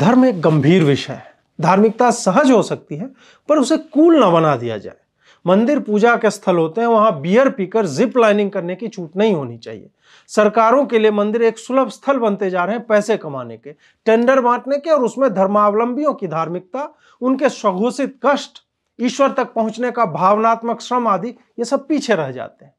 धर्म एक गंभीर विषय है धार्मिकता सहज हो सकती है पर उसे कूल ना बना दिया जाए मंदिर पूजा के स्थल होते हैं वहां बियर पीकर जिप लाइनिंग करने की छूट नहीं होनी चाहिए सरकारों के लिए मंदिर एक सुलभ स्थल बनते जा रहे हैं पैसे कमाने के टेंडर बांटने के और उसमें धर्मावलंबियों की धार्मिकता उनके स्वघोषित कष्ट ईश्वर तक पहुंचने का भावनात्मक श्रम आदि ये सब पीछे रह जाते हैं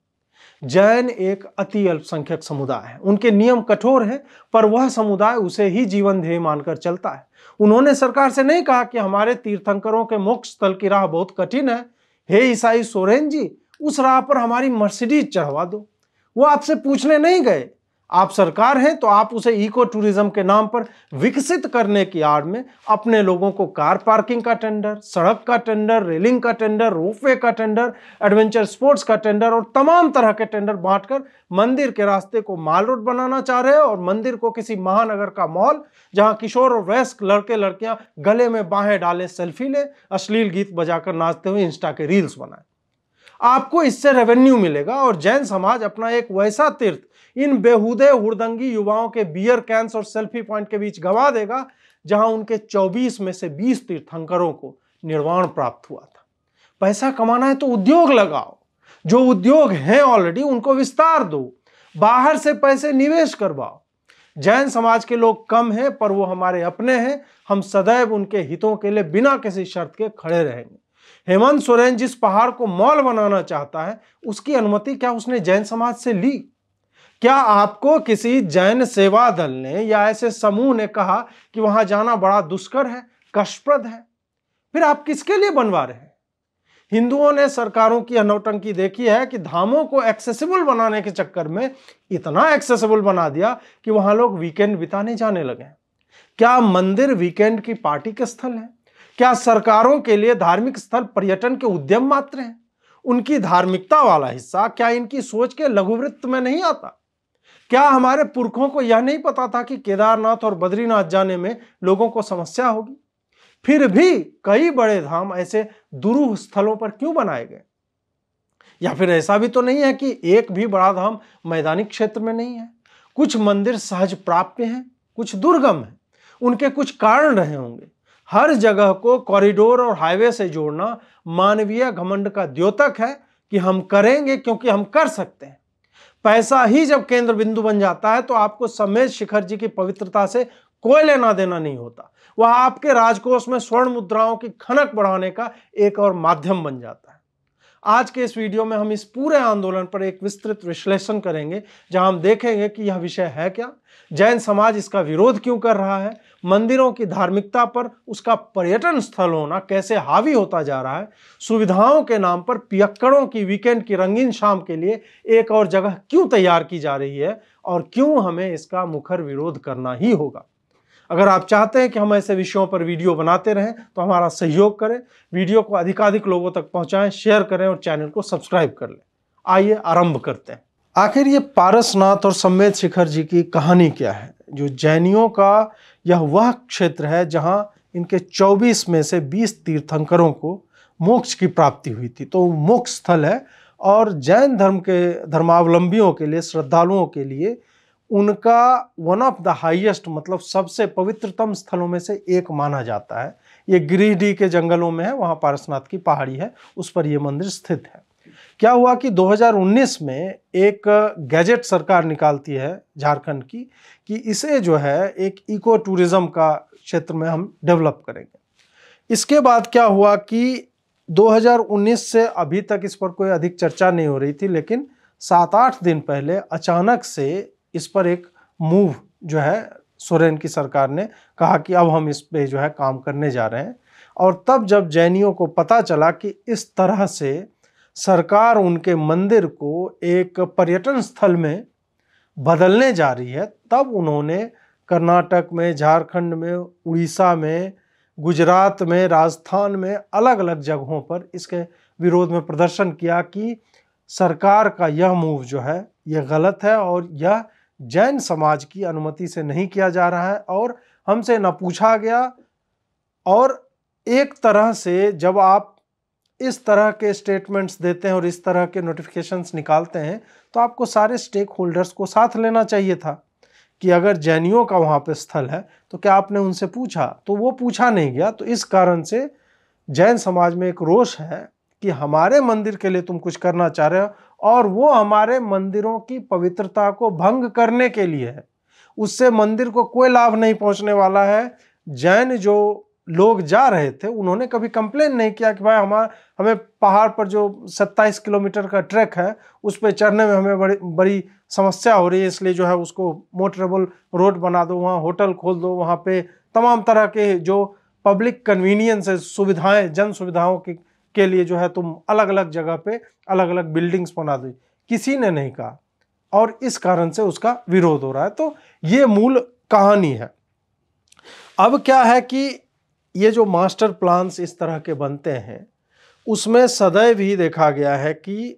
जैन एक अति अल्पसंख्यक समुदाय है उनके नियम कठोर हैं पर वह समुदाय उसे ही जीवन ध्येय मानकर चलता है उन्होंने सरकार से नहीं कहा कि हमारे तीर्थंकरों के मोक्ष स्थल की राह बहुत कठिन है हे ईसाई सोरेन जी उस राह पर हमारी मर्सिडीज चढ़वा दो वो आपसे पूछने नहीं गए आप सरकार हैं तो आप उसे इको टूरिज्म के नाम पर विकसित करने की आड़ में अपने लोगों को कार पार्किंग का टेंडर सड़क का टेंडर रेलिंग का टेंडर रोपवे का टेंडर एडवेंचर स्पोर्ट्स का टेंडर और तमाम तरह के टेंडर बांटकर मंदिर के रास्ते को माल रोड बनाना चाह रहे हैं और मंदिर को किसी महानगर का मॉल जहाँ किशोर और वयस्क लड़के लड़कियाँ गले में बाहें डालें सेल्फी लें अश्लील गीत बजाकर नाचते हुए इंस्टा के रील्स बनाएं आपको इससे रेवेन्यू मिलेगा और जैन समाज अपना एक वैसा तीर्थ इन बेहुदे हुड़दंगी युवाओं के बियर कैंस और सेल्फी पॉइंट के बीच गवा देगा जहां उनके 24 में से 20 तीर्थंकरों को निर्वाण प्राप्त हुआ था पैसा कमाना है तो उद्योग लगाओ जो उद्योग हैं ऑलरेडी उनको विस्तार दो बाहर से पैसे निवेश करवाओ जैन समाज के लोग कम हैं पर वो हमारे अपने हैं हम सदैव उनके हितों के लिए बिना किसी शर्त के खड़े रहेंगे हेमंत सोरेन जिस पहाड़ को मॉल बनाना चाहता है उसकी अनुमति क्या उसने जैन समाज से ली क्या आपको किसी जैन सेवा दल ने या ऐसे समूह ने कहा कि वहां जाना बड़ा दुष्कर है कष्टप्रद है फिर आप किसके लिए बनवा रहे हैं हिंदुओं ने सरकारों की अनौटंकी देखी है कि धामों को एक्सेसिबल बनाने के चक्कर में इतना एक्सेसिबल बना दिया कि वहां लोग वीकेंड बिताने जाने लगे क्या मंदिर वीकेंड की पार्टी के स्थल है क्या सरकारों के लिए धार्मिक स्थल पर्यटन के उद्यम मात्र हैं उनकी धार्मिकता वाला हिस्सा क्या इनकी सोच के लघुवृत्त में नहीं आता क्या हमारे पुरखों को यह नहीं पता था कि केदारनाथ और बद्रीनाथ जाने में लोगों को समस्या होगी फिर भी कई बड़े धाम ऐसे दुरूह स्थलों पर क्यों बनाए गए या फिर ऐसा भी तो नहीं है कि एक भी बड़ा धाम मैदानी क्षेत्र में नहीं है कुछ मंदिर सहज प्राप्य हैं कुछ दुर्गम हैं उनके कुछ कारण रहे होंगे हर जगह को कॉरिडोर और हाईवे से जोड़ना मानवीय घमंड का द्योतक है कि हम करेंगे क्योंकि हम कर सकते हैं पैसा ही जब केंद्र बिंदु बन जाता है तो आपको समेत शिखर जी की पवित्रता से कोई लेना देना नहीं होता वह आपके राजकोष में स्वर्ण मुद्राओं की खनक बढ़ाने का एक और माध्यम बन जाता है आज के इस वीडियो में हम इस पूरे आंदोलन पर एक विस्तृत विश्लेषण करेंगे जहां हम देखेंगे कि यह विषय है क्या जैन समाज इसका विरोध क्यों कर रहा है मंदिरों की धार्मिकता पर उसका पर्यटन स्थल होना कैसे हावी होता जा रहा है सुविधाओं के नाम पर पियक्कड़ों की वीकेंड की रंगीन शाम के लिए एक और जगह क्यों तैयार की जा रही है और क्यों हमें इसका मुखर विरोध करना ही होगा अगर आप चाहते हैं कि हम ऐसे विषयों पर वीडियो बनाते रहें तो हमारा सहयोग करें वीडियो को अधिकाधिक लोगों तक पहुंचाएं, शेयर करें और चैनल को सब्सक्राइब कर लें आइए आरंभ करते हैं आखिर ये पारसनाथ और संवेद शिखर जी की कहानी क्या है जो जैनियों का यह वह क्षेत्र है जहाँ इनके 24 में से 20 तीर्थंकरों को मोक्ष की प्राप्ति हुई थी तो मोक्ष स्थल है और जैन धर्म के धर्मावलंबियों के लिए श्रद्धालुओं के लिए उनका वन ऑफ द हाईएस्ट मतलब सबसे पवित्रतम स्थलों में से एक माना जाता है ये गिरिडीह के जंगलों में है वहाँ पारसनाथ की पहाड़ी है उस पर यह मंदिर स्थित है क्या हुआ कि 2019 में एक गैजेट सरकार निकालती है झारखंड की कि इसे जो है एक इको टूरिज़्म का क्षेत्र में हम डेवलप करेंगे इसके बाद क्या हुआ कि 2019 से अभी तक इस पर कोई अधिक चर्चा नहीं हो रही थी लेकिन सात आठ दिन पहले अचानक से इस पर एक मूव जो है सोरेन की सरकार ने कहा कि अब हम इस पर जो है काम करने जा रहे हैं और तब जब जैनियों को पता चला कि इस तरह से सरकार उनके मंदिर को एक पर्यटन स्थल में बदलने जा रही है तब उन्होंने कर्नाटक में झारखंड में उड़ीसा में गुजरात में राजस्थान में अलग अलग जगहों पर इसके विरोध में प्रदर्शन किया कि सरकार का यह मूव जो है यह गलत है और यह जैन समाज की अनुमति से नहीं किया जा रहा है और हमसे न पूछा गया और एक तरह से जब आप इस तरह के स्टेटमेंट्स देते हैं और इस तरह के नोटिफिकेशंस निकालते हैं तो आपको सारे स्टेक होल्डर्स को साथ लेना चाहिए था कि अगर जैनियों का वहाँ पर स्थल है तो क्या आपने उनसे पूछा तो वो पूछा नहीं गया तो इस कारण से जैन समाज में एक रोष है कि हमारे मंदिर के लिए तुम कुछ करना चाह रहे हो और वो हमारे मंदिरों की पवित्रता को भंग करने के लिए है उससे मंदिर को कोई लाभ नहीं पहुंचने वाला है जैन जो लोग जा रहे थे उन्होंने कभी कंप्लेन नहीं किया कि भाई हमारा हमें पहाड़ पर जो 27 किलोमीटर का ट्रैक है उस पर चढ़ने में हमें बड़ी बड़ी समस्या हो रही है इसलिए जो है उसको मोटरेबल रोड बना दो वहाँ होटल खोल दो वहाँ पे तमाम तरह के जो पब्लिक कन्वीनियंस है सुविधाएँ जन सुविधाओं के के लिए जो है तुम अलग अलग जगह पे अलग अलग बिल्डिंग्स बना दी किसी ने नहीं कहा और इस कारण से उसका विरोध हो रहा है तो ये मूल कहानी है अब क्या है कि ये जो मास्टर प्लान्स इस तरह के बनते हैं उसमें सदैव ही देखा गया है कि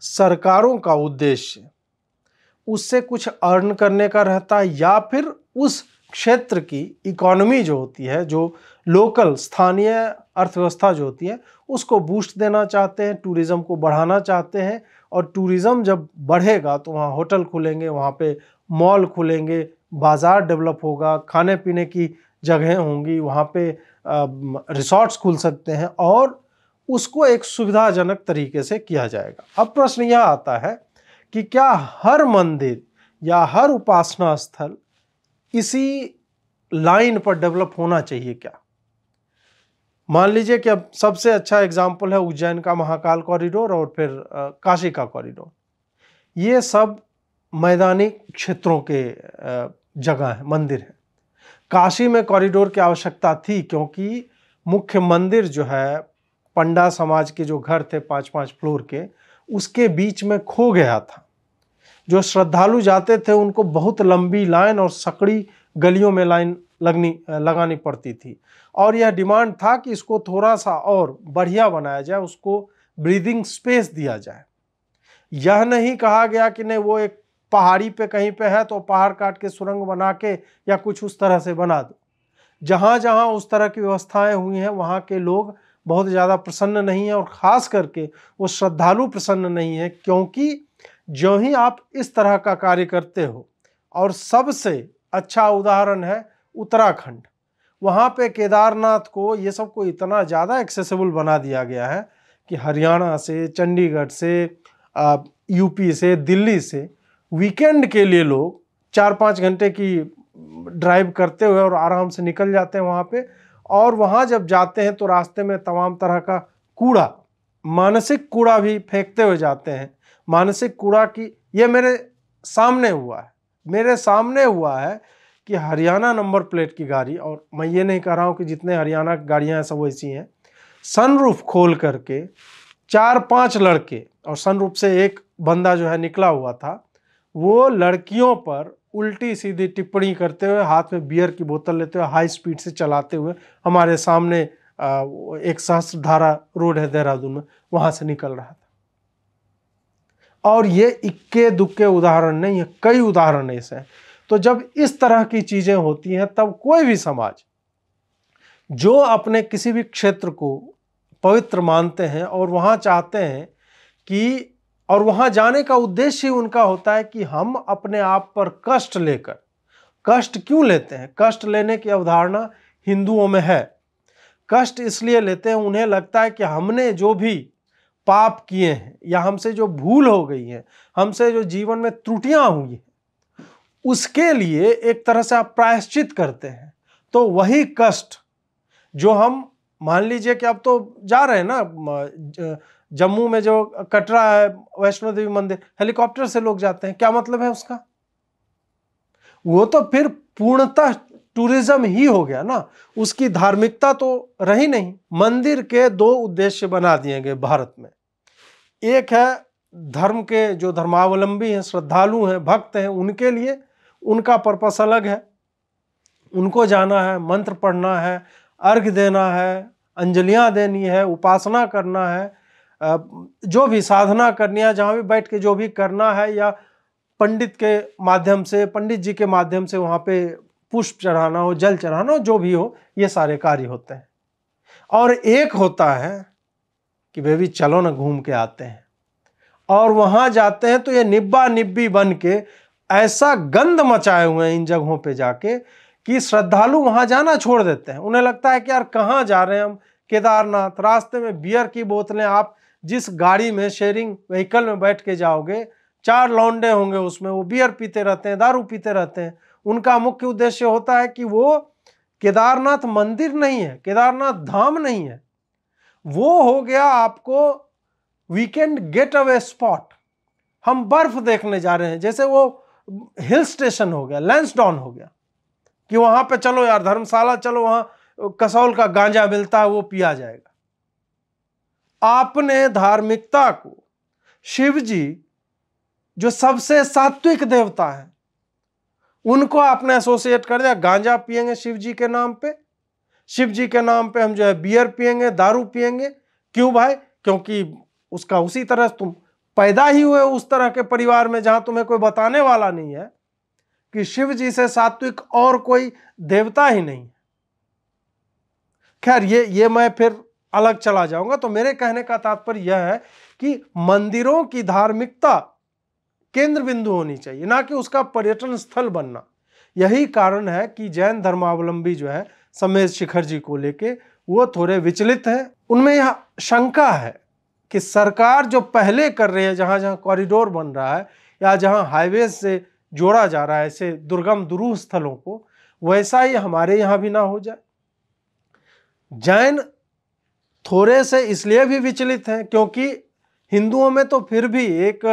सरकारों का उद्देश्य उससे कुछ अर्न करने का रहता है या फिर उस क्षेत्र की इकोनॉमी जो होती है जो लोकल स्थानीय अर्थव्यवस्था जो होती है उसको बूस्ट देना चाहते हैं टूरिज़्म को बढ़ाना चाहते हैं और टूरिज़्म जब बढ़ेगा तो वहाँ होटल खुलेंगे वहाँ पे मॉल खुलेंगे बाज़ार डेवलप होगा खाने पीने की जगहें होंगी वहाँ पे रिसॉर्ट्स खुल सकते हैं और उसको एक सुविधाजनक तरीके से किया जाएगा अब प्रश्न यह आता है कि क्या हर मंदिर या हर उपासना स्थल इसी लाइन पर डेवलप होना चाहिए क्या मान लीजिए कि अब सबसे अच्छा एग्जाम्पल है उज्जैन का महाकाल कॉरिडोर और फिर काशी का कॉरिडोर ये सब मैदानी क्षेत्रों के जगह है मंदिर है काशी में कॉरिडोर की आवश्यकता थी क्योंकि मुख्य मंदिर जो है पंडा समाज के जो घर थे पाँच पाँच फ्लोर के उसके बीच में खो गया था जो श्रद्धालु जाते थे उनको बहुत लंबी लाइन और सकड़ी गलियों में लाइन लगनी लगानी पड़ती थी और यह डिमांड था कि इसको थोड़ा सा और बढ़िया बनाया जाए उसको ब्रीदिंग स्पेस दिया जाए यह नहीं कहा गया कि नहीं वो एक पहाड़ी पे कहीं पे है तो पहाड़ काट के सुरंग बना के या कुछ उस तरह से बना दो जहाँ जहाँ उस तरह की व्यवस्थाएं हुई हैं वहाँ के लोग बहुत ज़्यादा प्रसन्न नहीं हैं और ख़ास करके वो श्रद्धालु प्रसन्न नहीं है क्योंकि जो ही आप इस तरह का कार्य करते हो और सबसे अच्छा उदाहरण है उत्तराखंड वहाँ पे केदारनाथ को ये सब को इतना ज़्यादा एक्सेसिबल बना दिया गया है कि हरियाणा से चंडीगढ़ से यूपी से दिल्ली से वीकेंड के लिए लोग चार पाँच घंटे की ड्राइव करते हुए और आराम से निकल जाते हैं वहाँ पे और वहाँ जब जाते हैं तो रास्ते में तमाम तरह का कूड़ा मानसिक कूड़ा भी फेंकते हुए जाते हैं मानसिक कूड़ा की ये मेरे सामने हुआ है मेरे सामने हुआ है कि हरियाणा नंबर प्लेट की गाड़ी और मैं ये नहीं कह रहा हूँ कि जितने हरियाणा की गाड़ियाँ हैं सब ऐसी हैं सनरूफ खोल करके चार पांच लड़के और सनरूफ से एक बंदा जो है निकला हुआ था वो लड़कियों पर उल्टी सीधी टिप्पणी करते हुए हाथ में बियर की बोतल लेते हुए हाई स्पीड से चलाते हुए हमारे सामने एक सहस्त्रधारा रोड है देहरादून में वहाँ से निकल रहा था और ये इक्के दुक्के उदाहरण नहीं है कई उदाहरण ऐसे हैं तो जब इस तरह की चीज़ें होती हैं तब कोई भी समाज जो अपने किसी भी क्षेत्र को पवित्र मानते हैं और वहाँ चाहते हैं कि और वहाँ जाने का उद्देश्य ही उनका होता है कि हम अपने आप पर कष्ट लेकर कष्ट क्यों लेते हैं कष्ट लेने की अवधारणा हिंदुओं में है कष्ट इसलिए लेते हैं उन्हें लगता है कि हमने जो भी पाप किए हैं या हमसे जो भूल हो गई है हमसे जो जीवन में त्रुटियां हुई हैं उसके लिए एक तरह से आप प्रायश्चित करते हैं तो वही कष्ट जो हम मान लीजिए कि आप तो जा रहे हैं ना जम्मू में जो कटरा है वैष्णो देवी मंदिर हेलीकॉप्टर से लोग जाते हैं क्या मतलब है उसका वो तो फिर पूर्णतः टूरिज्म ही हो गया ना उसकी धार्मिकता तो रही नहीं मंदिर के दो उद्देश्य बना दिए गए भारत में एक है धर्म के जो धर्मावलंबी हैं श्रद्धालु हैं भक्त हैं उनके लिए उनका पर्पस अलग है उनको जाना है मंत्र पढ़ना है अर्घ देना है अंजलियां देनी है उपासना करना है जो भी साधना करनी है जहाँ भी बैठ के जो भी करना है या पंडित के माध्यम से पंडित जी के माध्यम से वहाँ पे पुष्प चढ़ाना हो जल चढ़ाना हो जो भी हो ये सारे कार्य होते हैं और एक होता है कि बेबी चलो ना घूम के आते हैं और वहाँ जाते हैं तो ये निब्बा निब्बी बन के ऐसा गंद मचाए हुए हैं इन जगहों पे जाके कि श्रद्धालु वहाँ जाना छोड़ देते हैं उन्हें लगता है कि यार कहाँ जा रहे हैं हम केदारनाथ रास्ते में बियर की बोतलें आप जिस गाड़ी में शेयरिंग व्हीकल में बैठ के जाओगे चार लौंडे होंगे उसमें वो बियर पीते रहते हैं दारू पीते रहते हैं उनका मुख्य उद्देश्य होता है कि वो केदारनाथ मंदिर नहीं है केदारनाथ धाम नहीं है वो हो गया आपको वीकेंड गेट अवे स्पॉट हम बर्फ देखने जा रहे हैं जैसे वो हिल स्टेशन हो गया लैंसडाउन हो गया कि वहां पे चलो यार धर्मशाला चलो वहाँ कसौल का गांजा मिलता है वो पिया जाएगा आपने धार्मिकता को शिव जी जो सबसे सात्विक देवता हैं उनको आपने एसोसिएट कर दिया गांजा पिएंगे शिव जी के नाम पे शिव जी के नाम पे हम जो है बियर पियेंगे दारू पियेंगे क्यों भाई क्योंकि उसका उसी तरह तुम पैदा ही हुए उस तरह के परिवार में जहां तुम्हें कोई बताने वाला नहीं है कि शिव जी से सात्विक और कोई देवता ही नहीं है खैर ये ये मैं फिर अलग चला जाऊंगा तो मेरे कहने का तात्पर्य यह है कि मंदिरों की धार्मिकता केंद्र बिंदु होनी चाहिए ना कि उसका पर्यटन स्थल बनना यही कारण है कि जैन धर्मावलंबी जो है समेत शिखर जी को लेके वो थोड़े विचलित हैं उनमें यह शंका है कि सरकार जो पहले कर रही है जहाँ जहाँ कॉरिडोर बन रहा है या जहाँ हाईवे से जोड़ा जा रहा है ऐसे दुर्गम दुरूह स्थलों को वैसा ही हमारे यहाँ भी ना हो जाए जैन थोड़े से इसलिए भी विचलित हैं क्योंकि हिंदुओं में तो फिर भी एक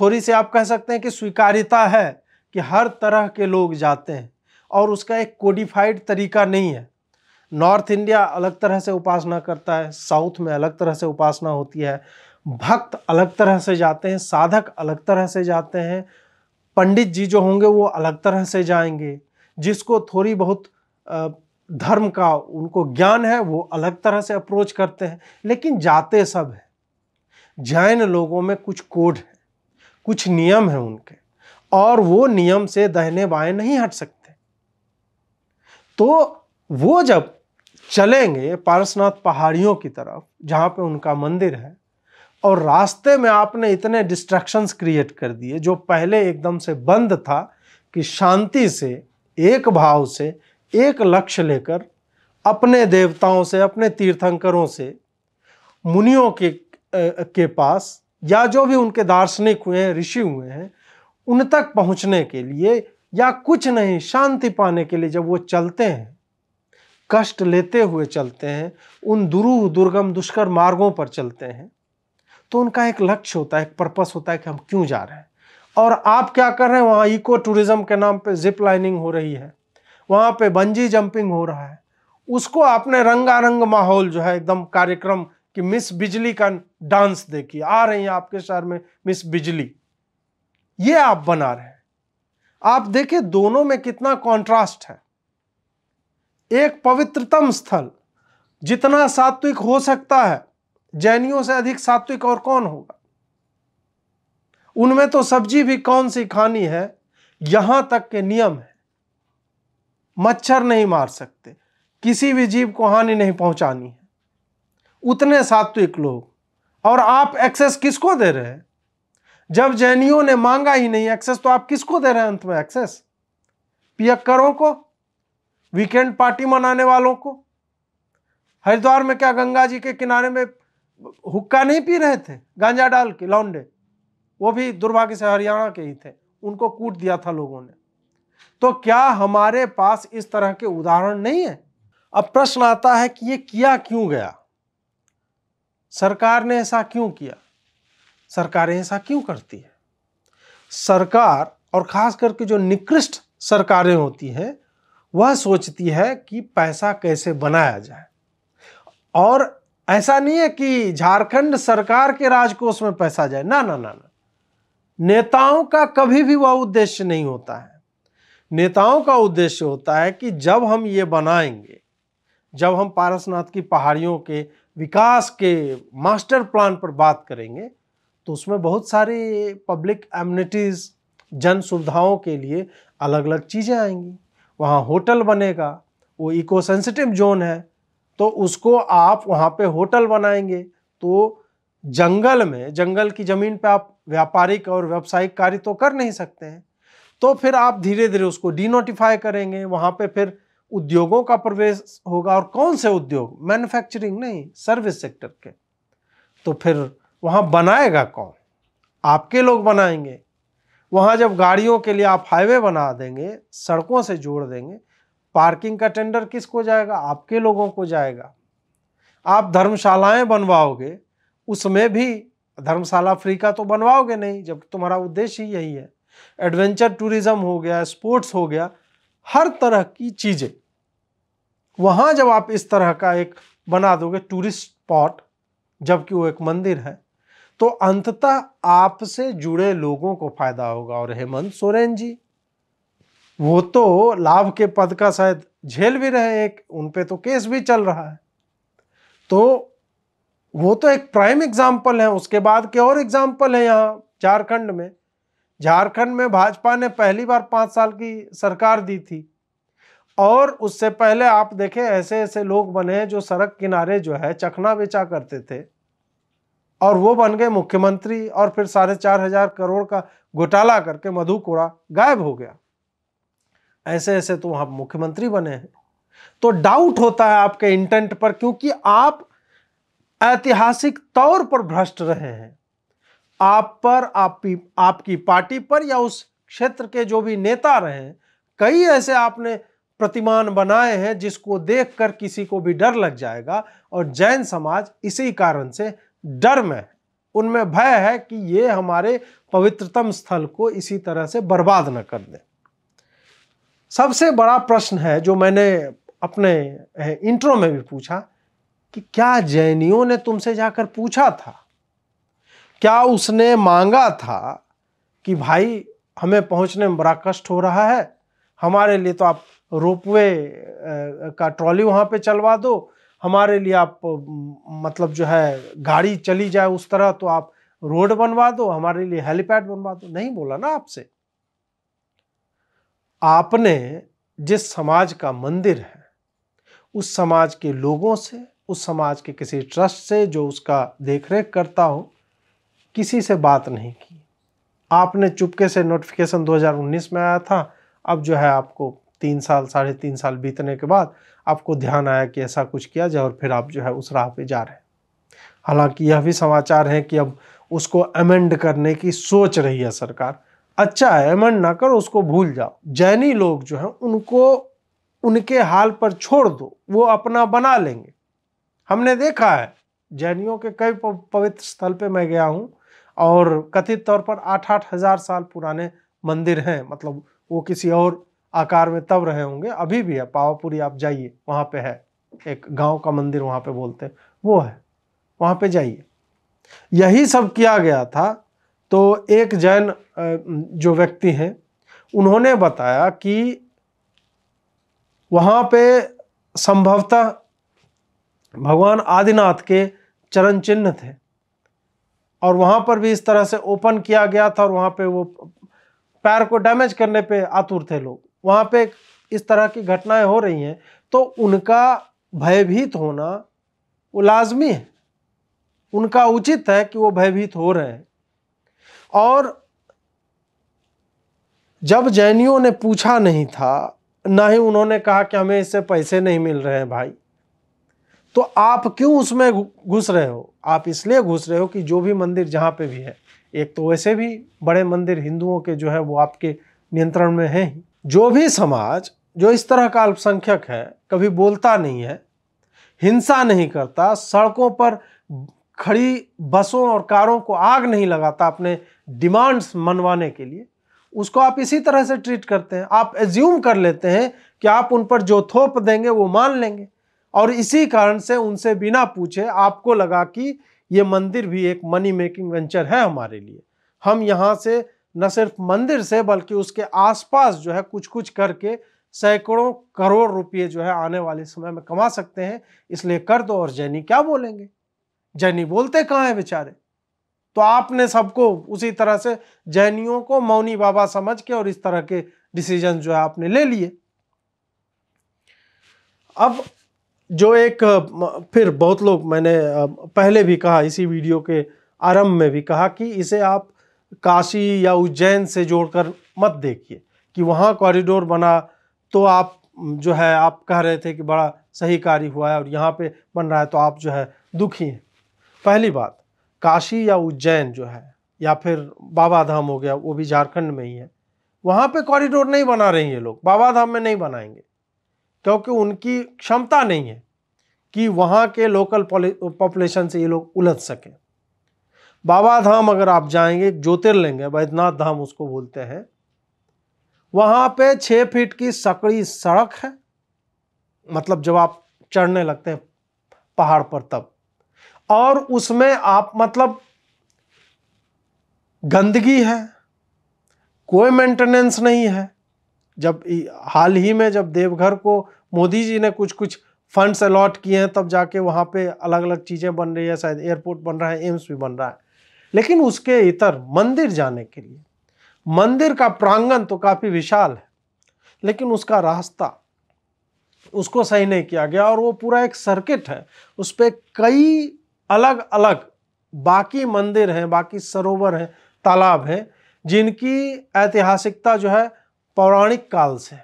थोड़ी सी आप कह सकते हैं कि स्वीकारिता है कि हर तरह के लोग जाते हैं और उसका एक कोडिफाइड तरीका नहीं है नॉर्थ इंडिया अलग तरह से उपासना करता है साउथ में अलग तरह से उपासना होती है भक्त अलग तरह से जाते हैं साधक अलग तरह से जाते हैं पंडित जी जो होंगे वो अलग तरह से जाएंगे जिसको थोड़ी बहुत धर्म का उनको ज्ञान है वो अलग तरह से अप्रोच करते हैं लेकिन जाते सब हैं जैन लोगों में कुछ कोड है कुछ नियम है उनके और वो नियम से दहने बाएं नहीं हट सकते तो वो जब चलेंगे पारसनाथ पहाड़ियों की तरफ जहाँ पे उनका मंदिर है और रास्ते में आपने इतने डिस्ट्रैक्शंस क्रिएट कर दिए जो पहले एकदम से बंद था कि शांति से एक भाव से एक लक्ष्य लेकर अपने देवताओं से अपने तीर्थंकरों से मुनियों के के पास या जो भी उनके दार्शनिक हुए हैं ऋषि हुए हैं उन तक पहुंचने के लिए या कुछ नहीं शांति पाने के लिए जब वो चलते हैं कष्ट लेते हुए चलते हैं उन दुरूह दुर्गम दुष्कर मार्गों पर चलते हैं तो उनका एक लक्ष्य होता है एक पर्पस होता है कि हम क्यों जा रहे हैं और आप क्या कर रहे हैं वहाँ इको टूरिज्म के नाम पे जिप लाइनिंग हो रही है वहाँ पे बंजी जंपिंग हो रहा है उसको आपने रंगारंग माहौल जो है एकदम कार्यक्रम कि मिस बिजली का डांस देखिए आ रही है आपके शहर में मिस बिजली ये आप बना रहे हैं आप देखिए दोनों में कितना कॉन्ट्रास्ट है एक पवित्रतम स्थल जितना सात्विक हो सकता है जैनियों से अधिक सात्विक और कौन होगा उनमें तो सब्जी भी कौन सी खानी है यहां तक के नियम है मच्छर नहीं मार सकते किसी भी जीव को हानि नहीं पहुंचानी है उतने सात्विक लोग और आप एक्सेस किसको दे रहे हैं जब जैनियों ने मांगा ही नहीं एक्सेस तो आप किसको दे रहे हैं अंत में एक्सेस पियक्करों को वीकेंड पार्टी मनाने वालों को हरिद्वार में क्या गंगा जी के किनारे में हुक्का नहीं पी रहे थे गांजा डाल के लौंडे वो भी दुर्भाग्य से हरियाणा के ही थे उनको कूट दिया था लोगों ने तो क्या हमारे पास इस तरह के उदाहरण नहीं है अब प्रश्न आता है कि ये किया क्यों गया सरकार ने ऐसा क्यों किया सरकारें ऐसा क्यों करती है सरकार और ख़ास करके जो निकृष्ट सरकारें होती हैं वह सोचती है कि पैसा कैसे बनाया जाए और ऐसा नहीं है कि झारखंड सरकार के राजकोष में पैसा जाए ना ना ना ना नेताओं का कभी भी वह उद्देश्य नहीं होता है नेताओं का उद्देश्य होता है कि जब हम ये बनाएंगे जब हम पारसनाथ की पहाड़ियों के विकास के मास्टर प्लान पर बात करेंगे तो उसमें बहुत सारी पब्लिक एम्यूनिटीज़ जन सुविधाओं के लिए अलग अलग चीज़ें आएंगी वहाँ होटल बनेगा वो इको सेंसिटिव जोन है तो उसको आप वहाँ पे होटल बनाएंगे तो जंगल में जंगल की ज़मीन पे आप व्यापारिक और व्यावसायिक कार्य तो कर नहीं सकते हैं तो फिर आप धीरे धीरे उसको डीनोटिफाई करेंगे वहाँ पे फिर उद्योगों का प्रवेश होगा और कौन से उद्योग मैन्युफैक्चरिंग नहीं सर्विस सेक्टर के तो फिर वहाँ बनाएगा कौन आपके लोग बनाएंगे वहाँ जब गाड़ियों के लिए आप हाईवे बना देंगे सड़कों से जोड़ देंगे पार्किंग का टेंडर किसको जाएगा आपके लोगों को जाएगा आप धर्मशालाएं बनवाओगे उसमें भी धर्मशाला फ्री का तो बनवाओगे नहीं जब तुम्हारा उद्देश्य ही यही है एडवेंचर टूरिज्म हो गया स्पोर्ट्स हो गया हर तरह की चीज़ें वहां जब आप इस तरह का एक बना दोगे टूरिस्ट स्पॉट जबकि वो एक मंदिर है तो अंततः आपसे जुड़े लोगों को फायदा होगा और हेमंत सोरेन जी वो तो लाभ के पद का शायद झेल भी रहे एक उन पे तो केस भी चल रहा है तो वो तो एक प्राइम एग्जाम्पल है उसके बाद के और एग्जाम्पल है यहाँ झारखंड में झारखंड में भाजपा ने पहली बार पाँच साल की सरकार दी थी और उससे पहले आप देखें ऐसे ऐसे लोग बने जो सड़क किनारे जो है चखना बेचा करते थे और वो बन गए मुख्यमंत्री और फिर साढ़े चार हजार करोड़ का घोटाला करके मधु कोड़ा गायब हो गया ऐसे ऐसे तो वहां मुख्यमंत्री बने हैं तो डाउट होता है आपके इंटेंट पर क्योंकि आप ऐतिहासिक तौर पर भ्रष्ट रहे हैं आप पर आपकी आपकी पार्टी पर या उस क्षेत्र के जो भी नेता रहे कई ऐसे आपने प्रतिमान बनाए हैं जिसको देखकर किसी को भी डर लग जाएगा और जैन समाज इसी कारण से डर में उनमें भय है कि ये हमारे पवित्रतम स्थल को इसी तरह से बर्बाद न कर दें सबसे बड़ा प्रश्न है जो मैंने अपने इंट्रो में भी पूछा कि क्या जैनियों ने तुमसे जाकर पूछा था क्या उसने मांगा था कि भाई हमें पहुंचने में बड़ा कष्ट हो रहा है हमारे लिए तो आप रोपवे का ट्रॉली वहाँ पे चलवा दो हमारे लिए आप मतलब जो है गाड़ी चली जाए उस तरह तो आप रोड बनवा दो हमारे लिए हेलीपैड बनवा दो नहीं बोला ना आपसे आपने जिस समाज का मंदिर है उस समाज के लोगों से उस समाज के किसी ट्रस्ट से जो उसका देखरेख करता हो किसी से बात नहीं की आपने चुपके से नोटिफिकेशन 2019 में आया था अब जो है आपको तीन साल साढ़े तीन साल बीतने के बाद आपको ध्यान आया कि ऐसा कुछ किया जाए और फिर आप जो है उस राह पे जा रहे हैं हालांकि यह भी समाचार है कि अब उसको अमेंड करने की सोच रही है सरकार अच्छा है अमेंड ना करो उसको भूल जाओ जैनी लोग जो हैं उनको उनके हाल पर छोड़ दो वो अपना बना लेंगे हमने देखा है जैनियों के कई पवित्र स्थल पे मैं गया हूँ और कथित तौर पर आठ आठ हजार साल पुराने मंदिर हैं मतलब वो किसी और आकार में तब रहे होंगे अभी भी है पावापुरी आप जाइए वहाँ पे है एक गांव का मंदिर वहाँ पे बोलते हैं वो है वहाँ पे जाइए यही सब किया गया था तो एक जैन जो व्यक्ति हैं उन्होंने बताया कि वहाँ पे संभवतः भगवान आदिनाथ के चरण चिन्ह थे और वहाँ पर भी इस तरह से ओपन किया गया था और वहाँ पे वो पैर को डैमेज करने पे आतुर थे लोग वहाँ पे इस तरह की घटनाएं हो रही हैं तो उनका भयभीत होना वो लाजमी है उनका उचित है कि वो भयभीत हो रहे हैं और जब जैनियों ने पूछा नहीं था ना ही उन्होंने कहा कि हमें इससे पैसे नहीं मिल रहे हैं भाई तो आप क्यों उसमें घुस रहे हो आप इसलिए घुस रहे हो कि जो भी मंदिर जहाँ पे भी है एक तो वैसे भी बड़े मंदिर हिंदुओं के जो है वो आपके नियंत्रण में है ही जो भी समाज जो इस तरह का अल्पसंख्यक है कभी बोलता नहीं है हिंसा नहीं करता सड़कों पर खड़ी बसों और कारों को आग नहीं लगाता अपने डिमांड्स मनवाने के लिए उसको आप इसी तरह से ट्रीट करते हैं आप एज्यूम कर लेते हैं कि आप उन पर जो थोप देंगे वो मान लेंगे और इसी कारण से उनसे बिना पूछे आपको लगा कि ये मंदिर भी एक मनी मेकिंग वेंचर है हमारे लिए हम यहाँ से न सिर्फ मंदिर से बल्कि उसके आसपास जो है कुछ कुछ करके सैकड़ों करोड़ रुपये जो है आने वाले समय में कमा सकते हैं इसलिए कर दो और जैनी क्या बोलेंगे जैनी बोलते कहाँ हैं बेचारे तो आपने सबको उसी तरह से जैनियों को मौनी बाबा समझ के और इस तरह के डिसीजन जो है आपने ले लिए अब जो एक फिर बहुत लोग मैंने पहले भी कहा इसी वीडियो के आरंभ में भी कहा कि इसे आप काशी या उज्जैन से जोड़कर मत देखिए कि वहाँ कॉरिडोर बना तो आप जो है आप कह रहे थे कि बड़ा सही कार्य हुआ है और यहाँ पे बन रहा है तो आप जो है दुखी हैं पहली बात काशी या उज्जैन जो है या फिर बाबा धाम हो गया वो भी झारखंड में ही है वहाँ पे कॉरिडोर नहीं बना रही हैं लोग बाबा धाम में नहीं बनाएंगे क्योंकि उनकी क्षमता नहीं है कि वहाँ के लोकल पॉपुलेशन से ये लोग उलझ सकें बाबा धाम अगर आप जाएंगे ज्योतिर्लिंग है बैद्यनाथ धाम उसको बोलते हैं वहाँ पे छः फीट की सकड़ी सड़क है मतलब जब आप चढ़ने लगते हैं पहाड़ पर तब और उसमें आप मतलब गंदगी है कोई मेंटेनेंस नहीं है जब हाल ही में जब देवघर को मोदी जी ने कुछ कुछ फंड्स अलॉट किए हैं तब जाके वहाँ पे अलग अलग चीज़ें बन रही है शायद एयरपोर्ट बन रहा है एम्स भी बन रहा है लेकिन उसके इतर मंदिर जाने के लिए मंदिर का प्रांगण तो काफ़ी विशाल है लेकिन उसका रास्ता उसको सही नहीं किया गया और वो पूरा एक सर्किट है उस पर कई अलग अलग बाकी मंदिर हैं बाकी सरोवर हैं तालाब हैं जिनकी ऐतिहासिकता जो है पौराणिक काल से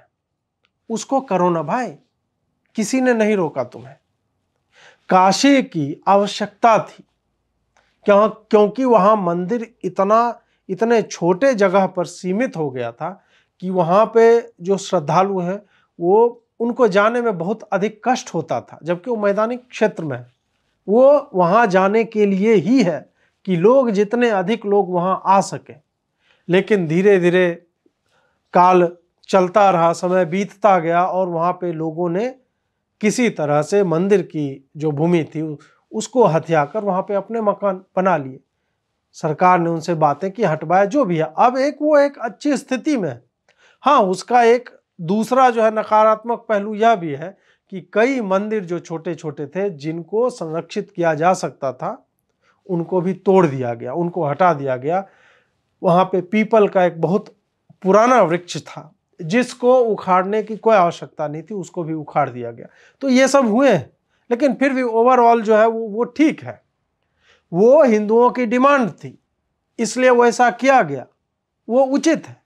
उसको करो ना भाई किसी ने नहीं रोका तुम्हें काशी की आवश्यकता थी क्यों क्योंकि वहाँ मंदिर इतना इतने छोटे जगह पर सीमित हो गया था कि वहाँ पे जो श्रद्धालु हैं वो उनको जाने में बहुत अधिक कष्ट होता था जबकि वो मैदानी क्षेत्र में वो वहाँ जाने के लिए ही है कि लोग जितने अधिक लोग वहाँ आ सके लेकिन धीरे धीरे काल चलता रहा समय बीतता गया और वहाँ पे लोगों ने किसी तरह से मंदिर की जो भूमि थी उसको हथिया कर वहाँ पर अपने मकान बना लिए सरकार ने उनसे बातें की हटवाया जो भी है अब एक वो एक अच्छी स्थिति में हाँ उसका एक दूसरा जो है नकारात्मक पहलू यह भी है कि कई मंदिर जो छोटे छोटे थे जिनको संरक्षित किया जा सकता था उनको भी तोड़ दिया गया उनको हटा दिया गया वहाँ पे पीपल का एक बहुत पुराना वृक्ष था जिसको उखाड़ने की कोई आवश्यकता नहीं थी उसको भी उखाड़ दिया गया तो ये सब हुए हैं लेकिन फिर भी ओवरऑल जो है वो वो ठीक है वो हिंदुओं की डिमांड थी इसलिए वो ऐसा किया गया वो उचित है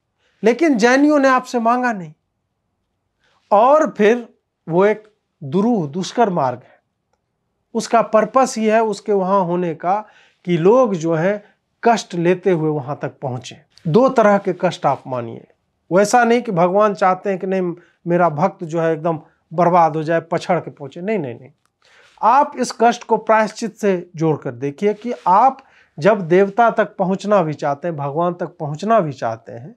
लेकिन जैनियों ने आपसे मांगा नहीं और फिर वो एक दुरूह दुष्कर मार्ग है उसका पर्पस ही है उसके वहाँ होने का कि लोग जो है कष्ट लेते हुए वहां तक पहुंचे दो तरह के कष्ट आप मानिए वैसा नहीं कि भगवान चाहते हैं कि नहीं मेरा भक्त जो है एकदम बर्बाद हो जाए पछड़ के पहुंचे नहीं नहीं नहीं आप इस कष्ट को प्रायश्चित से जोड़ कर देखिए कि आप जब देवता तक पहुंचना भी चाहते हैं भगवान तक पहुंचना भी चाहते हैं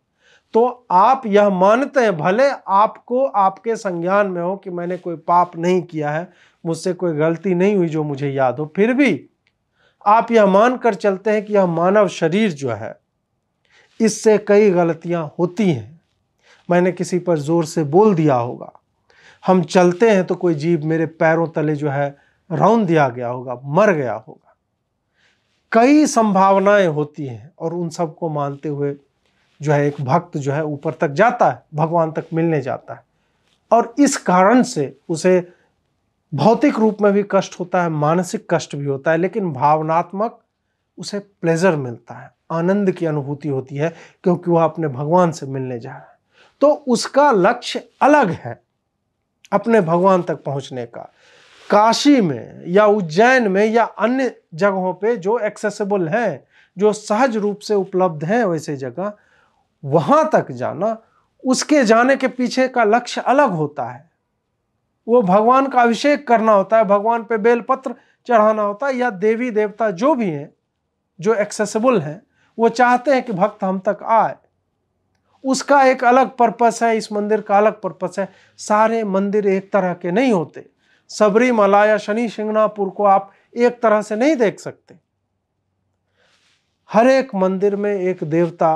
तो आप यह मानते हैं भले आपको आपके संज्ञान में हो कि मैंने कोई पाप नहीं किया है मुझसे कोई गलती नहीं हुई जो मुझे याद हो फिर भी आप यह मानकर चलते हैं कि यह मानव शरीर जो है इससे कई गलतियां होती हैं मैंने किसी पर ज़ोर से बोल दिया होगा हम चलते हैं तो कोई जीव मेरे पैरों तले जो है रौन दिया गया होगा मर गया होगा कई संभावनाएं होती हैं और उन सबको मानते हुए जो है एक भक्त जो है ऊपर तक जाता है भगवान तक मिलने जाता है और इस कारण से उसे भौतिक रूप में भी कष्ट होता है मानसिक कष्ट भी होता है लेकिन भावनात्मक उसे प्लेजर मिलता है आनंद की अनुभूति होती है क्योंकि वह अपने भगवान से मिलने जा रहा है तो उसका लक्ष्य अलग है अपने भगवान तक पहुंचने का काशी में या उज्जैन में या अन्य जगहों पे जो एक्सेसिबल हैं जो सहज रूप से उपलब्ध हैं वैसे जगह वहाँ तक जाना उसके जाने के पीछे का लक्ष्य अलग होता है वो भगवान का अभिषेक करना होता है भगवान पे बेलपत्र चढ़ाना होता है या देवी देवता जो भी हैं जो एक्सेसिबल हैं वो चाहते हैं कि भक्त हम तक आए उसका एक अलग पर्पस है इस मंदिर का अलग पर्पस है सारे मंदिर एक तरह के नहीं होते सबरी मला या शनि सिंगनापुर को आप एक तरह से नहीं देख सकते हर एक मंदिर में एक देवता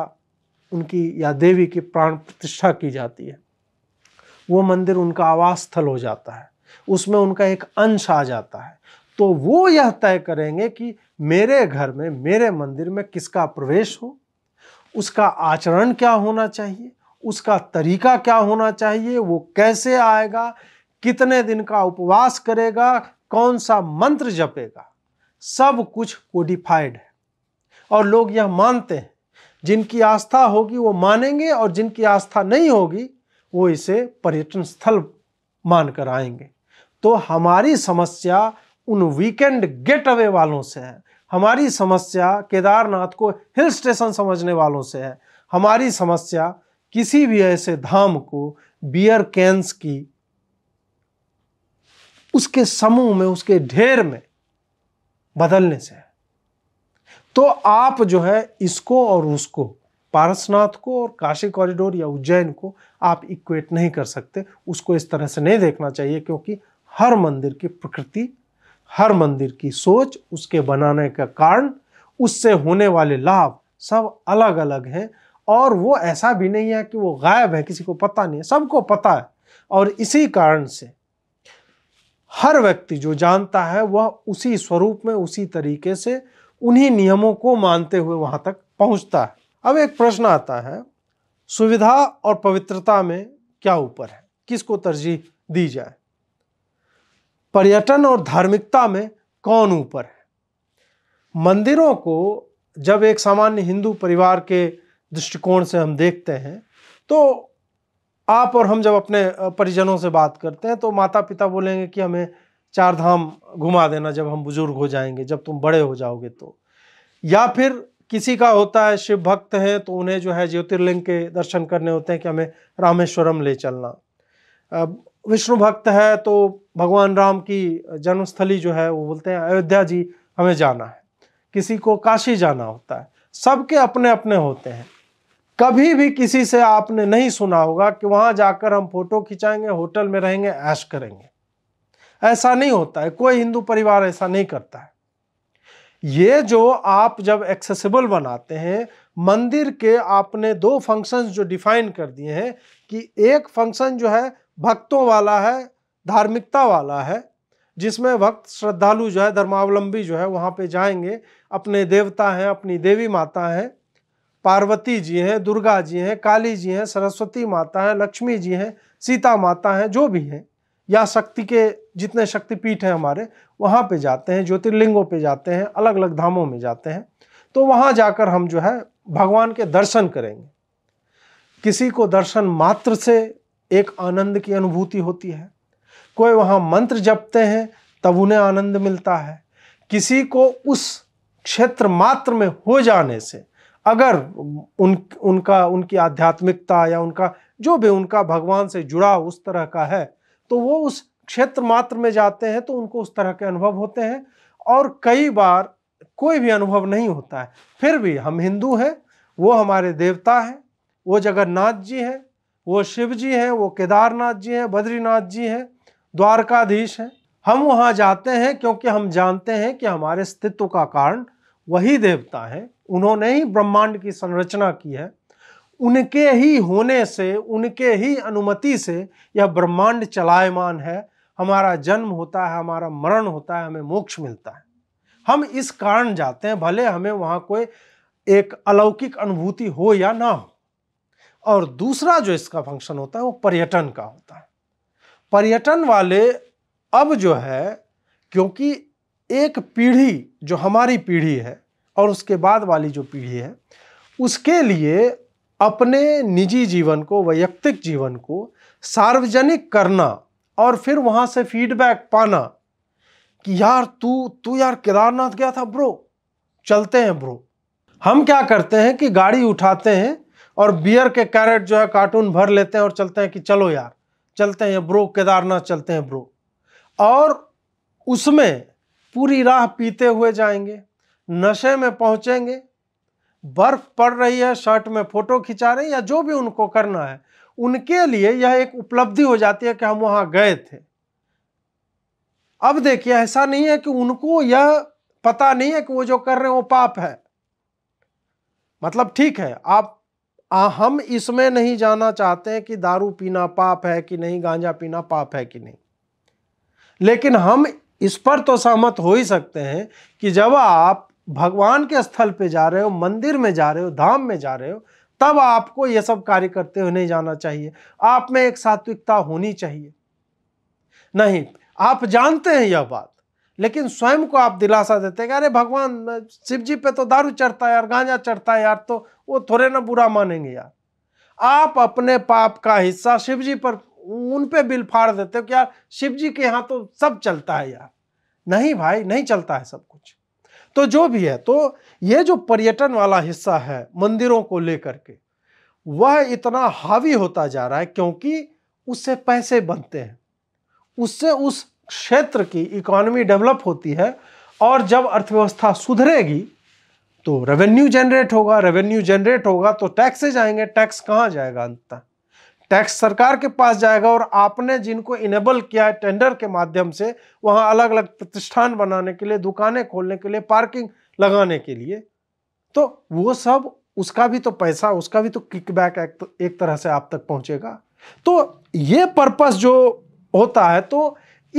उनकी या देवी की प्राण प्रतिष्ठा की जाती है वो मंदिर उनका आवास स्थल हो जाता है उसमें उनका एक अंश आ जाता है तो वो यह तय करेंगे कि मेरे घर में मेरे मंदिर में किसका प्रवेश हो उसका आचरण क्या होना चाहिए उसका तरीका क्या होना चाहिए वो कैसे आएगा कितने दिन का उपवास करेगा कौन सा मंत्र जपेगा सब कुछ कोडिफाइड है और लोग यह मानते हैं जिनकी आस्था होगी वो मानेंगे और जिनकी आस्था नहीं होगी वो इसे पर्यटन स्थल मानकर आएंगे तो हमारी समस्या उन वीकेंड गेट अवे वालों से है हमारी समस्या केदारनाथ को हिल स्टेशन समझने वालों से है हमारी समस्या किसी भी ऐसे धाम को बियर कैंस की उसके समूह में उसके ढेर में बदलने से है तो आप जो है इसको और उसको पारसनाथ को और काशी कॉरिडोर या उज्जैन को आप इक्वेट नहीं कर सकते उसको इस तरह से नहीं देखना चाहिए क्योंकि हर मंदिर की प्रकृति हर मंदिर की सोच उसके बनाने का कारण उससे होने वाले लाभ सब अलग अलग हैं और वो ऐसा भी नहीं है कि वो गायब है किसी को पता नहीं है सबको पता है और इसी कारण से हर व्यक्ति जो जानता है वह उसी स्वरूप में उसी तरीके से उन्हीं नियमों को मानते हुए वहाँ तक पहुँचता है अब एक प्रश्न आता है सुविधा और पवित्रता में क्या ऊपर है किसको तरजीह दी जाए पर्यटन और धार्मिकता में कौन ऊपर है मंदिरों को जब एक सामान्य हिंदू परिवार के दृष्टिकोण से हम देखते हैं तो आप और हम जब अपने परिजनों से बात करते हैं तो माता पिता बोलेंगे कि हमें चार धाम घुमा देना जब हम बुजुर्ग हो जाएंगे जब तुम बड़े हो जाओगे तो या फिर किसी का होता है शिव भक्त हैं तो उन्हें जो है ज्योतिर्लिंग के दर्शन करने होते हैं कि हमें रामेश्वरम ले चलना अब विष्णु भक्त है तो भगवान राम की जन्मस्थली जो है वो बोलते हैं अयोध्या जी हमें जाना है किसी को काशी जाना होता है सबके अपने अपने होते हैं कभी भी किसी से आपने नहीं सुना होगा कि वहां जाकर हम फोटो खिंचाएंगे होटल में रहेंगे ऐश करेंगे ऐसा नहीं होता है कोई हिंदू परिवार ऐसा नहीं करता है ये जो आप जब एक्सेसिबल बनाते हैं मंदिर के आपने दो फंक्शंस जो डिफाइन कर दिए हैं कि एक फंक्शन जो है भक्तों वाला है धार्मिकता वाला है जिसमें भक्त श्रद्धालु जो है धर्मावलंबी जो है वहाँ पे जाएंगे अपने देवता हैं अपनी देवी माता हैं पार्वती जी हैं दुर्गा जी हैं काली जी हैं सरस्वती माता हैं लक्ष्मी जी हैं सीता माता हैं जो भी हैं या शक्ति के जितने शक्तिपीठ हैं हमारे वहाँ पे जाते हैं ज्योतिर्लिंगों पे जाते हैं अलग अलग धामों में जाते हैं तो वहाँ जाकर हम जो है भगवान के दर्शन करेंगे किसी को दर्शन मात्र से एक आनंद की अनुभूति होती है कोई वहाँ मंत्र जपते हैं तब उन्हें आनंद मिलता है किसी को उस क्षेत्र मात्र में हो जाने से अगर उन उनका उनकी आध्यात्मिकता या उनका जो भी उनका भगवान से जुड़ा उस तरह का है तो वो उस क्षेत्र मात्र में जाते हैं तो उनको उस तरह के अनुभव होते हैं और कई बार कोई भी अनुभव नहीं होता है फिर भी हम हिंदू हैं वो हमारे देवता हैं वो जगन्नाथ जी हैं वो शिव जी हैं वो केदारनाथ जी हैं बद्रीनाथ जी हैं द्वारकाधीश हैं हम वहाँ जाते हैं क्योंकि हम जानते हैं कि हमारे अस्तित्व का कारण वही देवता हैं उन्होंने ही ब्रह्मांड की संरचना की है उनके ही होने से उनके ही अनुमति से यह ब्रह्मांड चलायमान है हमारा जन्म होता है हमारा मरण होता है हमें मोक्ष मिलता है हम इस कारण जाते हैं भले हमें वहाँ कोई एक अलौकिक अनुभूति हो या ना हो और दूसरा जो इसका फंक्शन होता है वो पर्यटन का होता है पर्यटन वाले अब जो है क्योंकि एक पीढ़ी जो हमारी पीढ़ी है और उसके बाद वाली जो पीढ़ी है उसके लिए अपने निजी जीवन को वैयक्तिक जीवन को सार्वजनिक करना और फिर वहाँ से फीडबैक पाना कि यार तू तू यार केदारनाथ गया था ब्रो चलते हैं ब्रो हम क्या करते हैं कि गाड़ी उठाते हैं और बियर के कैरेट जो है कार्टून भर लेते हैं और चलते हैं कि चलो यार चलते हैं ब्रो केदारनाथ चलते हैं ब्रो और उसमें पूरी राह पीते हुए जाएंगे नशे में पहुंचेंगे बर्फ पड़ रही है शर्ट में फोटो खिंचा रहे हैं या जो भी उनको करना है उनके लिए यह एक उपलब्धि हो जाती है कि हम वहां गए थे अब देखिए ऐसा नहीं है कि उनको यह पता नहीं है कि वो जो कर रहे हैं वो पाप है मतलब ठीक है आप आ, हम इसमें नहीं जाना चाहते हैं कि दारू पीना पाप है कि नहीं गांजा पीना पाप है कि नहीं लेकिन हम इस पर तो सहमत हो ही सकते हैं कि जब आप भगवान के स्थल पे जा रहे हो मंदिर में जा रहे हो धाम में जा रहे हो तब आपको ये सब कार्य करते हुए नहीं जाना चाहिए आप में एक सात्विकता होनी चाहिए नहीं आप जानते हैं यह बात लेकिन स्वयं को आप दिलासा देते हैं अरे भगवान शिव जी पे तो दारू चढ़ता है यार गांजा चढ़ता है यार तो वो थोड़े ना बुरा मानेंगे यार आप अपने पाप का हिस्सा शिव जी पर उन पे बिल फाड़ देते हो कि यार शिव जी के यहाँ तो सब चलता है यार नहीं भाई नहीं चलता है सब कुछ तो जो भी है तो ये जो पर्यटन वाला हिस्सा है मंदिरों को लेकर के वह इतना हावी होता जा रहा है क्योंकि उससे पैसे बनते हैं उससे उस क्षेत्र की इकोनॉमी डेवलप होती है और जब अर्थव्यवस्था सुधरेगी तो रेवेन्यू जनरेट होगा रेवेन्यू जनरेट होगा तो टैक्सेज आएंगे टैक्स कहाँ जाएगा अंत टैक्स सरकार के पास जाएगा और आपने जिनको इनेबल किया है टेंडर के माध्यम से वहाँ अलग अलग प्रतिष्ठान बनाने के लिए दुकानें खोलने के लिए पार्किंग लगाने के लिए तो वो सब उसका भी तो पैसा उसका भी तो किकबैक एक, तरह से आप तक पहुँचेगा तो ये पर्पस जो होता है तो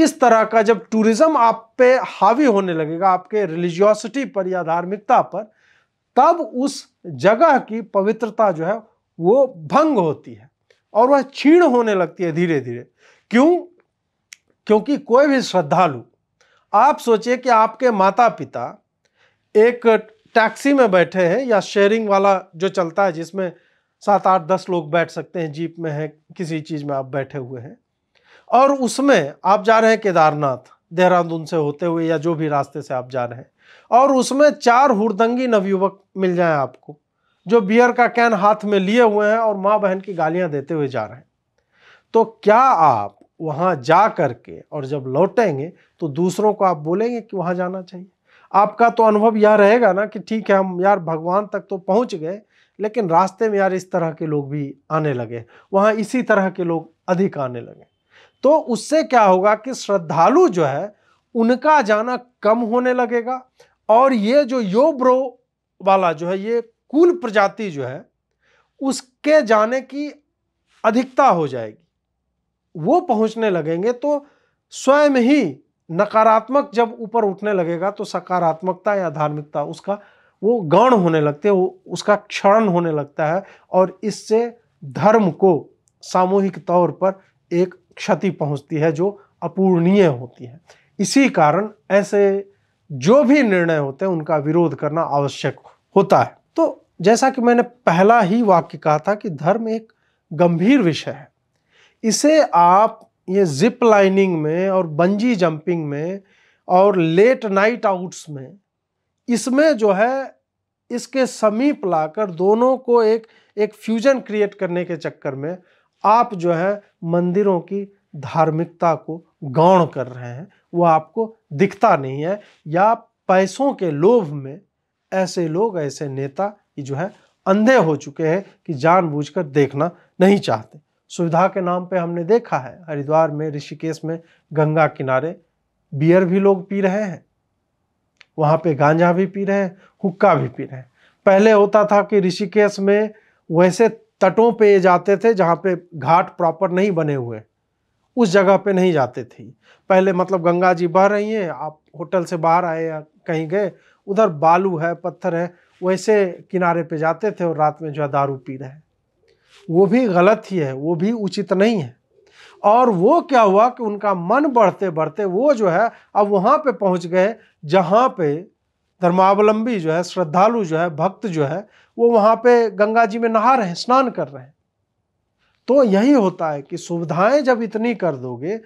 इस तरह का जब टूरिज्म आप पे हावी होने लगेगा आपके रिलीजियोसिटी पर या धार्मिकता पर तब उस जगह की पवित्रता जो है वो भंग होती है और वह छीण होने लगती है धीरे धीरे क्यों क्योंकि कोई भी श्रद्धालु आप सोचिए कि आपके माता पिता एक टैक्सी में बैठे हैं या शेयरिंग वाला जो चलता है जिसमें सात आठ दस लोग बैठ सकते हैं जीप में है किसी चीज़ में आप बैठे हुए हैं और उसमें आप जा रहे हैं केदारनाथ देहरादून से होते हुए या जो भी रास्ते से आप जा रहे हैं और उसमें चार हुरदंगी नवयुवक मिल जाए आपको जो बियर का कैन हाथ में लिए हुए हैं और माँ बहन की गालियाँ देते हुए जा रहे हैं तो क्या आप वहाँ जा करके और जब लौटेंगे तो दूसरों को आप बोलेंगे कि वहाँ जाना चाहिए आपका तो अनुभव यह रहेगा ना कि ठीक है हम यार भगवान तक तो पहुँच गए लेकिन रास्ते में यार इस तरह के लोग भी आने लगे वहाँ इसी तरह के लोग अधिक आने लगे तो उससे क्या होगा कि श्रद्धालु जो है उनका जाना कम होने लगेगा और ये जो योब्रो वाला जो है ये कुल प्रजाति जो है उसके जाने की अधिकता हो जाएगी वो पहुंचने लगेंगे तो स्वयं ही नकारात्मक जब ऊपर उठने लगेगा तो सकारात्मकता या धार्मिकता उसका वो गौण होने लगते हैं उसका क्षरण होने लगता है और इससे धर्म को सामूहिक तौर पर एक क्षति पहुंचती है जो अपूर्णीय होती है इसी कारण ऐसे जो भी निर्णय होते हैं उनका विरोध करना आवश्यक होता है तो जैसा कि मैंने पहला ही वाक्य कहा था कि धर्म एक गंभीर विषय है इसे आप ये जिप लाइनिंग में और बंजी जंपिंग में और लेट नाइट आउट्स में इसमें जो है इसके समीप लाकर दोनों को एक एक फ्यूजन क्रिएट करने के चक्कर में आप जो है मंदिरों की धार्मिकता को गौण कर रहे हैं वो आपको दिखता नहीं है या पैसों के लोभ में ऐसे लोग ऐसे नेता ये जो है अंधे हो चुके हैं कि जानबूझकर देखना नहीं चाहते सुविधा के नाम पे हमने देखा है हरिद्वार में ऋषिकेश में गंगा किनारे बियर भी लोग पी रहे हैं वहाँ पे गांजा भी पी रहे हैं हुक्का भी पी रहे हैं पहले होता था कि ऋषिकेश में वैसे तटों पे जाते थे जहाँ पे घाट प्रॉपर नहीं बने हुए उस जगह पे नहीं जाते थे पहले मतलब गंगा जी बह रही हैं आप होटल से बाहर आए या कहीं गए उधर बालू है पत्थर है वैसे किनारे पे जाते थे और रात में जो है दारू पी रहे वो भी गलत ही है वो भी उचित नहीं है और वो क्या हुआ कि उनका मन बढ़ते बढ़ते वो जो है अब वहाँ पे पहुँच गए जहाँ पे धर्मावलंबी जो है श्रद्धालु जो है भक्त जो है वो वहाँ पे गंगा जी में नहा रहे हैं स्नान कर रहे हैं तो यही होता है कि सुविधाएं जब इतनी कर दोगे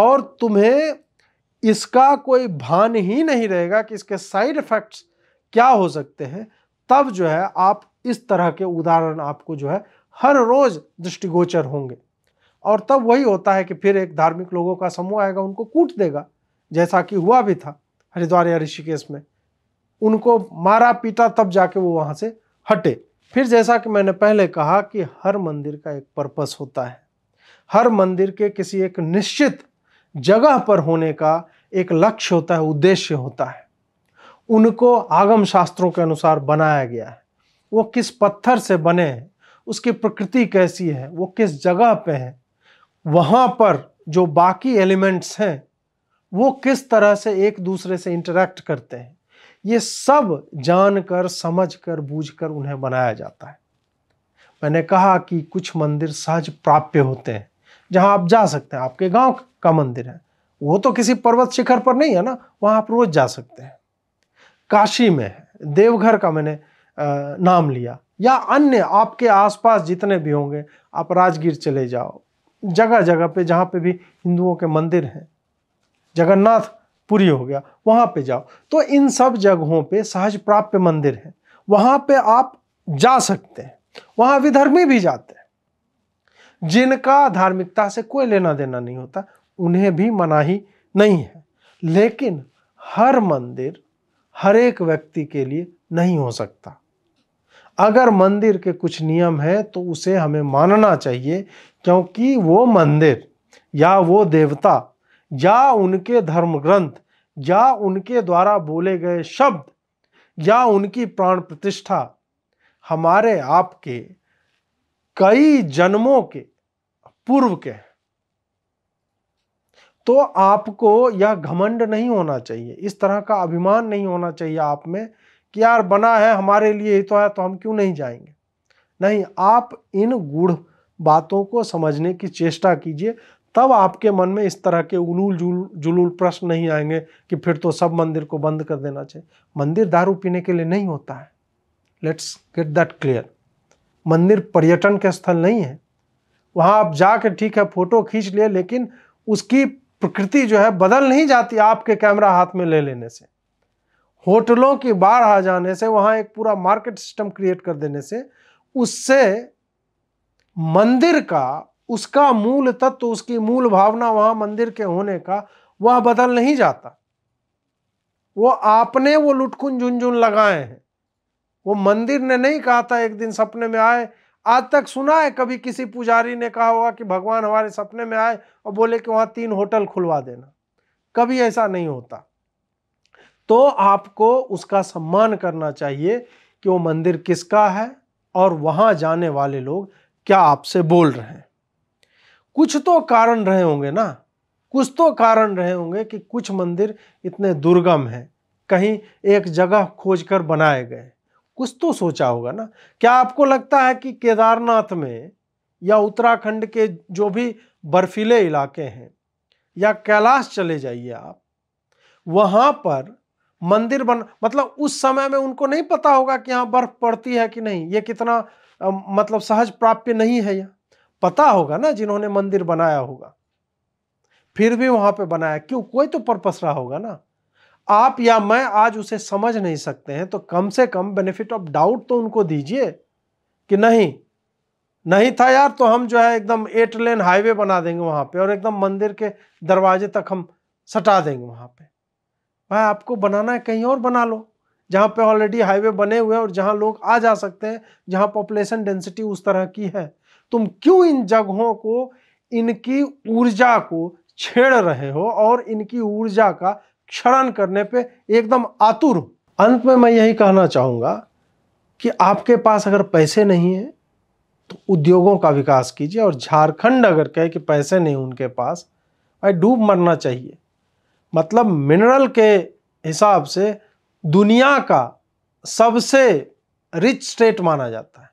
और तुम्हें इसका कोई भान ही नहीं रहेगा कि इसके साइड इफ़ेक्ट्स क्या हो सकते हैं तब जो है आप इस तरह के उदाहरण आपको जो है हर रोज़ दृष्टिगोचर होंगे और तब वही होता है कि फिर एक धार्मिक लोगों का समूह आएगा उनको कूट देगा जैसा कि हुआ भी था हरिद्वार या ऋषिकेश में उनको मारा पीटा तब जाके वो वहाँ से हटे फिर जैसा कि मैंने पहले कहा कि हर मंदिर का एक पर्पस होता है हर मंदिर के किसी एक निश्चित जगह पर होने का एक लक्ष्य होता है उद्देश्य होता है उनको आगम शास्त्रों के अनुसार बनाया गया है वो किस पत्थर से बने हैं उसकी प्रकृति कैसी है वो किस जगह पे है वहाँ पर जो बाकी एलिमेंट्स हैं वो किस तरह से एक दूसरे से इंटरेक्ट करते हैं ये सब जानकर समझकर बूझकर उन्हें बनाया जाता है मैंने कहा कि कुछ मंदिर सहज प्राप्य होते हैं जहां आप जा सकते हैं आपके गांव का मंदिर है वो तो किसी पर्वत शिखर पर नहीं है ना वहां आप रोज जा सकते हैं काशी में है देवघर का मैंने नाम लिया या अन्य आपके आसपास जितने भी होंगे आप राजगीर चले जाओ जगह जगह पे जहाँ पे भी हिंदुओं के मंदिर हैं जगन्नाथ पूरी हो गया वहाँ पे जाओ तो इन सब जगहों पे सहज प्राप्य मंदिर है वहाँ पे आप जा सकते हैं वहाँ विधर्मी भी जाते हैं जिनका धार्मिकता से कोई लेना देना नहीं होता उन्हें भी मनाही नहीं है लेकिन हर मंदिर हर एक व्यक्ति के लिए नहीं हो सकता अगर मंदिर के कुछ नियम हैं तो उसे हमें मानना चाहिए क्योंकि वो मंदिर या वो देवता या उनके धर्म ग्रंथ या उनके द्वारा बोले गए शब्द या उनकी प्राण प्रतिष्ठा हमारे आपके कई जन्मों के पूर्व के तो आपको यह घमंड नहीं होना चाहिए इस तरह का अभिमान नहीं होना चाहिए आप में कि यार बना है हमारे लिए ही तो है तो हम क्यों नहीं जाएंगे नहीं आप इन गुढ़ बातों को समझने की चेष्टा कीजिए तब आपके मन में इस तरह के उलूल जुल जुलूल प्रश्न नहीं आएंगे कि फिर तो सब मंदिर को बंद कर देना चाहिए मंदिर दारू पीने के लिए नहीं होता है लेट्स गेट दैट क्लियर मंदिर पर्यटन के स्थल नहीं है वहाँ आप जाके ठीक है फोटो खींच लिए लेकिन उसकी प्रकृति जो है बदल नहीं जाती आपके कैमरा हाथ में ले लेने से होटलों की बाढ़ आ जाने से वहाँ एक पूरा मार्केट सिस्टम क्रिएट कर देने से उससे मंदिर का उसका मूल तत्व उसकी मूल भावना वहां मंदिर के होने का वह बदल नहीं जाता वो आपने वो लुटकुन झुनझुन लगाए हैं वो मंदिर ने नहीं कहा था एक दिन सपने में आए आज तक सुना है कभी किसी पुजारी ने कहा होगा कि भगवान हमारे सपने में आए और बोले कि वहां तीन होटल खुलवा देना कभी ऐसा नहीं होता तो आपको उसका सम्मान करना चाहिए कि वो मंदिर किसका है और वहां जाने वाले लोग क्या आपसे बोल रहे हैं कुछ तो कारण रहे होंगे ना कुछ तो कारण रहे होंगे कि कुछ मंदिर इतने दुर्गम हैं कहीं एक जगह खोज कर बनाए गए कुछ तो सोचा होगा ना क्या आपको लगता है कि केदारनाथ में या उत्तराखंड के जो भी बर्फीले इलाके हैं या कैलाश चले जाइए आप वहाँ पर मंदिर बन मतलब उस समय में उनको नहीं पता होगा कि यहाँ बर्फ पड़ती है कि नहीं ये कितना मतलब सहज प्राप्य नहीं है यह पता होगा ना जिन्होंने मंदिर बनाया होगा फिर भी वहां पे बनाया क्यों कोई तो पर्पस रहा होगा ना आप या मैं आज उसे समझ नहीं सकते हैं तो कम से कम बेनिफिट ऑफ डाउट तो उनको दीजिए कि नहीं नहीं था यार तो हम जो है एकदम एट लेन हाईवे बना देंगे वहां पे और एकदम मंदिर के दरवाजे तक हम सटा देंगे वहां पे भाई आपको बनाना है कहीं और बना लो जहां पे ऑलरेडी हाईवे बने हुए हैं और जहां लोग आ जा सकते हैं जहां पॉपुलेशन डेंसिटी उस तरह की है तुम क्यों इन जगहों को इनकी ऊर्जा को छेड़ रहे हो और इनकी ऊर्जा का क्षरण करने पे एकदम आतुर हो अंत में मैं यही कहना चाहूँगा कि आपके पास अगर पैसे नहीं हैं तो उद्योगों का विकास कीजिए और झारखंड अगर कहे कि पैसे नहीं उनके पास भाई डूब मरना चाहिए मतलब मिनरल के हिसाब से दुनिया का सबसे रिच स्टेट माना जाता है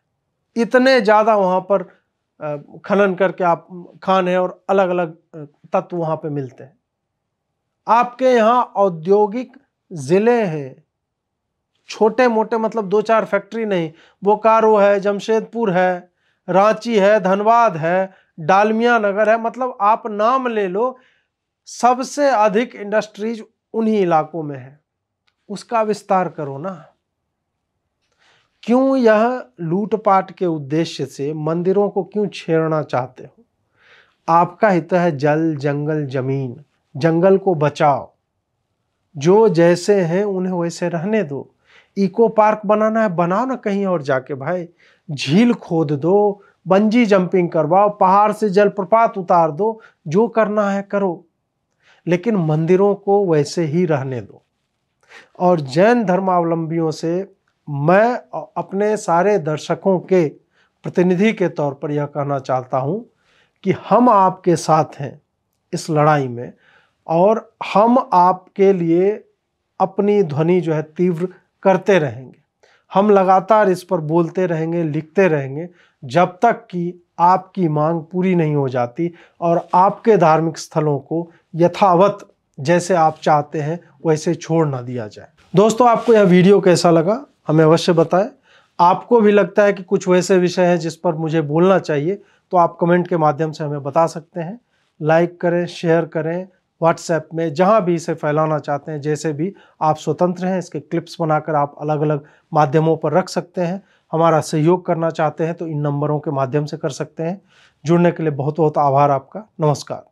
इतने ज़्यादा वहाँ पर खनन करके आप खान है और अलग अलग तत्व वहाँ पे मिलते हैं आपके यहाँ औद्योगिक ज़िले हैं छोटे मोटे मतलब दो चार फैक्ट्री नहीं बोकारो है जमशेदपुर है रांची है धनबाद है डालमिया नगर है मतलब आप नाम ले लो सबसे अधिक इंडस्ट्रीज उन्हीं इलाकों में है उसका विस्तार करो ना क्यों यह लूटपाट के उद्देश्य से मंदिरों को क्यों छेड़ना चाहते हो आपका हित है जल जंगल जमीन जंगल को बचाओ जो जैसे हैं उन्हें वैसे रहने दो इको पार्क बनाना है बनाओ ना कहीं और जाके भाई झील खोद दो बंजी जंपिंग करवाओ पहाड़ से जलप्रपात उतार दो जो करना है करो लेकिन मंदिरों को वैसे ही रहने दो और जैन धर्मावलंबियों से मैं अपने सारे दर्शकों के प्रतिनिधि के तौर पर यह कहना चाहता हूँ कि हम आपके साथ हैं इस लड़ाई में और हम आपके लिए अपनी ध्वनि जो है तीव्र करते रहेंगे हम लगातार इस पर बोलते रहेंगे लिखते रहेंगे जब तक कि आपकी मांग पूरी नहीं हो जाती और आपके धार्मिक स्थलों को यथावत जैसे आप चाहते हैं वैसे छोड़ ना दिया जाए दोस्तों आपको यह वीडियो कैसा लगा हमें अवश्य बताएं आपको भी लगता है कि कुछ वैसे विषय हैं जिस पर मुझे बोलना चाहिए तो आप कमेंट के माध्यम से हमें बता सकते हैं लाइक करें शेयर करें व्हाट्सएप में जहाँ भी इसे फैलाना चाहते हैं जैसे भी आप स्वतंत्र हैं इसके क्लिप्स बनाकर आप अलग अलग माध्यमों पर रख सकते हैं हमारा सहयोग करना चाहते हैं तो इन नंबरों के माध्यम से कर सकते हैं जुड़ने के लिए बहुत बहुत आभार आपका नमस्कार